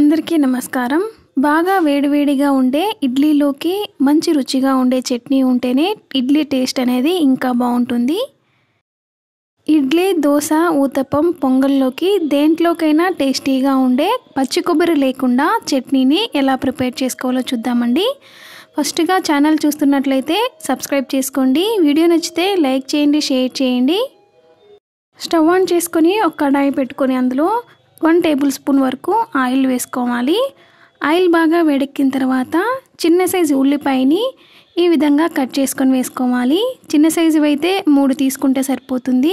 అందరికీ నమస్కారం బాగా వేడివేడిగా ఉండే ఇడ్లీలోకి మంచి రుచిగా ఉండే చట్నీ ఉంటేనే ఇడ్లీ టేస్ట్ అనేది ఇంకా బాగుంటుంది ఇడ్లీ దోశ ఊతప్పం పొంగల్లోకి దేంట్లోకైనా టేస్టీగా ఉండే పచ్చి కొబ్బరి లేకుండా చట్నీని ఎలా ప్రిపేర్ చేసుకోవాలో చూద్దామండి ఫస్ట్గా ఛానల్ చూస్తున్నట్లయితే సబ్స్క్రైబ్ చేసుకోండి వీడియో నచ్చితే లైక్ చేయండి షేర్ చేయండి స్టవ్ ఆన్ చేసుకొని ఒక కడాయి పెట్టుకొని అందులో వన్ టేబుల్ స్పూన్ వరకు ఆయిల్ వేసుకోవాలి ఆయిల్ బాగా వేడెక్కిన తర్వాత చిన్న సైజు ఉల్లిపాయని ఈ విధంగా కట్ చేసుకొని వేసుకోవాలి చిన్న సైజు అయితే మూడు తీసుకుంటే సరిపోతుంది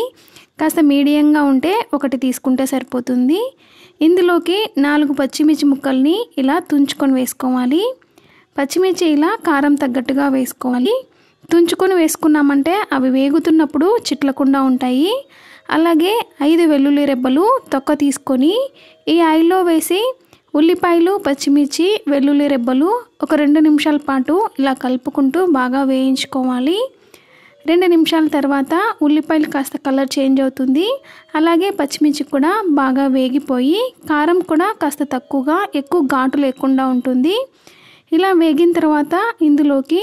కాస్త మీడియంగా ఉంటే ఒకటి తీసుకుంటే సరిపోతుంది ఇందులోకి నాలుగు పచ్చిమిర్చి ముక్కల్ని ఇలా తుంచుకొని వేసుకోవాలి పచ్చిమిర్చి ఇలా కారం తగ్గట్టుగా వేసుకోవాలి తుంచుకొని వేసుకున్నామంటే అవి వేగుతున్నప్పుడు చిట్లకుండా ఉంటాయి అలాగే ఐదు వెల్లుల్లి రెబ్బలు తొక్క తీసుకొని ఈ ఆయిల్లో వేసి ఉల్లిపాయలు పచ్చిమిర్చి వెల్లుల్లి రెబ్బలు ఒక రెండు నిమిషాల పాటు ఇలా కలుపుకుంటూ బాగా వేయించుకోవాలి రెండు నిమిషాల తర్వాత ఉల్లిపాయలు కాస్త కలర్ చేంజ్ అవుతుంది అలాగే పచ్చిమిర్చి కూడా బాగా వేగిపోయి కారం కూడా కాస్త తక్కువగా ఎక్కువ ఘాటు లేకుండా ఉంటుంది ఇలా వేగిన తర్వాత ఇందులోకి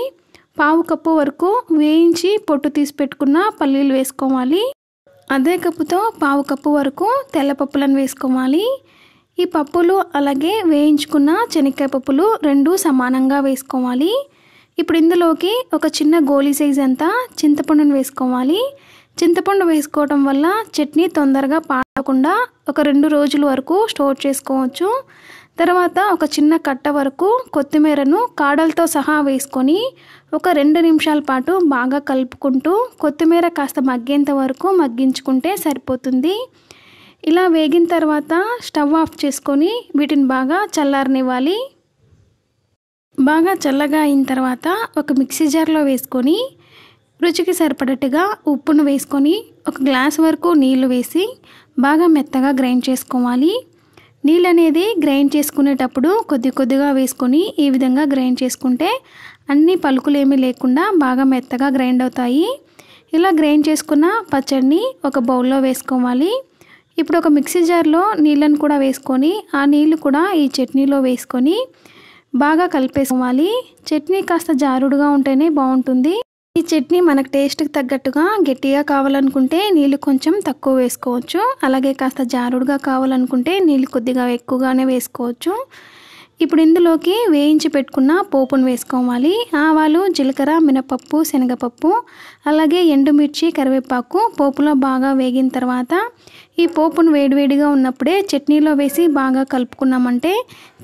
పావు కప్పు వరకు వేయించి పొట్టు తీసి పెట్టుకున్న పల్లీలు వేసుకోవాలి అదే కప్పుతో పావు కప్పు వరకు తెల్లపప్పులను వేసుకోవాలి ఈ పప్పులు అలాగే వేయించుకున్న శనక్కాయ పప్పులు రెండు సమానంగా వేసుకోవాలి ఇప్పుడు ఇందులోకి ఒక చిన్న గోలీ సైజ్ అంతా చింతపండును వేసుకోవాలి చింతపండు వేసుకోవడం వల్ల చట్నీ తొందరగా పాడకుండా ఒక రెండు రోజుల వరకు స్టోర్ చేసుకోవచ్చు తర్వాత ఒక చిన్న కట్ట వరకు కొత్తిమీరను కాడలతో సహా వేసుకొని ఒక రెండు నిమిషాల పాటు బాగా కలుపుకుంటూ కొత్తిమీర కాస్త మగ్గేంత వరకు మగ్గించుకుంటే సరిపోతుంది ఇలా వేగిన తర్వాత స్టవ్ ఆఫ్ చేసుకొని వీటిని బాగా చల్లారనివ్వాలి బాగా చల్లగా అయిన తర్వాత ఒక మిక్సీ జార్లో వేసుకొని రుచికి సరిపడట్టుగా ఉప్పును వేసుకొని ఒక గ్లాస్ వరకు నీళ్లు వేసి బాగా మెత్తగా గ్రైండ్ చేసుకోవాలి నీళ్ళు అనేది గ్రైండ్ చేసుకునేటప్పుడు కొద్ది కొద్దిగా వేసుకొని ఈ విధంగా గ్రైండ్ చేసుకుంటే అన్ని పలుకులు ఏమీ లేకుండా బాగా మెత్తగా గ్రైండ్ అవుతాయి ఇలా గ్రైండ్ చేసుకున్న పచ్చడిని ఒక బౌల్లో వేసుకోవాలి ఇప్పుడు ఒక మిక్సీ జార్లో నీళ్ళను కూడా వేసుకొని ఆ నీళ్ళు కూడా ఈ చట్నీలో వేసుకొని బాగా కలిపేసుకోవాలి చట్నీ కాస్త జారుడుగా ఉంటేనే బాగుంటుంది ఈ చట్నీ మనకు టేస్ట్కి తగ్గట్టుగా గట్టిగా కావాలనుకుంటే నీళ్ళు కొంచెం తక్కువ వేసుకోవచ్చు అలాగే కాస్త జారుడుగా కావాలనుకుంటే నీళ్ళు కొద్దిగా ఎక్కువగానే వేసుకోవచ్చు ఇప్పుడు ఇందులోకి వేయించి పెట్టుకున్న పోపును వేసుకోవాలి ఆవాలు జీలకర్ర మినపప్పు శనగపప్పు అలాగే ఎండుమిర్చి కరివేపాకు పోపులో బాగా వేగిన తర్వాత ఈ పోపును వేడివేడిగా ఉన్నప్పుడే చట్నీలో వేసి బాగా కలుపుకున్నామంటే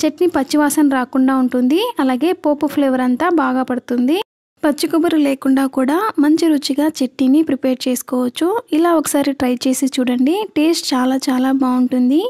చట్నీ పచ్చివాసన రాకుండా ఉంటుంది అలాగే పోపు ఫ్లేవర్ అంతా బాగా పడుతుంది పచ్చి కొబ్బరి లేకుండా కూడా మంచి రుచిగా చట్నీని ప్రిపేర్ చేసుకోవచ్చు ఇలా ఒకసారి ట్రై చేసి చూడండి టేస్ట్ చాలా చాలా బాగుంటుంది